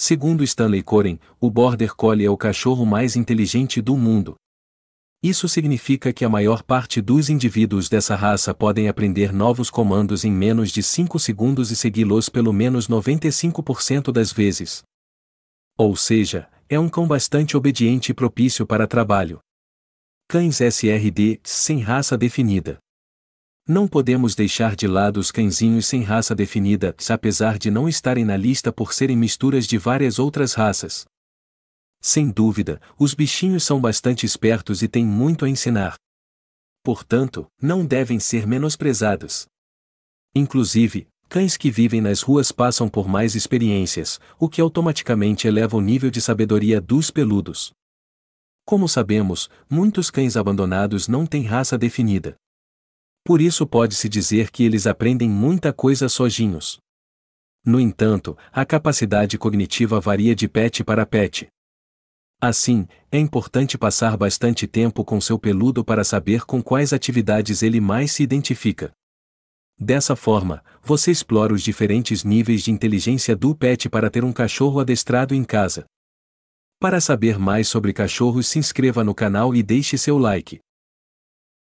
Segundo Stanley Coren, o Border Collie é o cachorro mais inteligente do mundo. Isso significa que a maior parte dos indivíduos dessa raça podem aprender novos comandos em menos de 5 segundos e segui-los pelo menos 95% das vezes. Ou seja, é um cão bastante obediente e propício para trabalho. Cães SRD, sem raça definida. Não podemos deixar de lado os cãezinhos sem raça definida, apesar de não estarem na lista por serem misturas de várias outras raças. Sem dúvida, os bichinhos são bastante espertos e têm muito a ensinar. Portanto, não devem ser menosprezados. Inclusive, cães que vivem nas ruas passam por mais experiências, o que automaticamente eleva o nível de sabedoria dos peludos. Como sabemos, muitos cães abandonados não têm raça definida por isso pode-se dizer que eles aprendem muita coisa sozinhos. No entanto, a capacidade cognitiva varia de pet para pet. Assim, é importante passar bastante tempo com seu peludo para saber com quais atividades ele mais se identifica. Dessa forma, você explora os diferentes níveis de inteligência do pet para ter um cachorro adestrado em casa. Para saber mais sobre cachorros, se inscreva no canal e deixe seu like.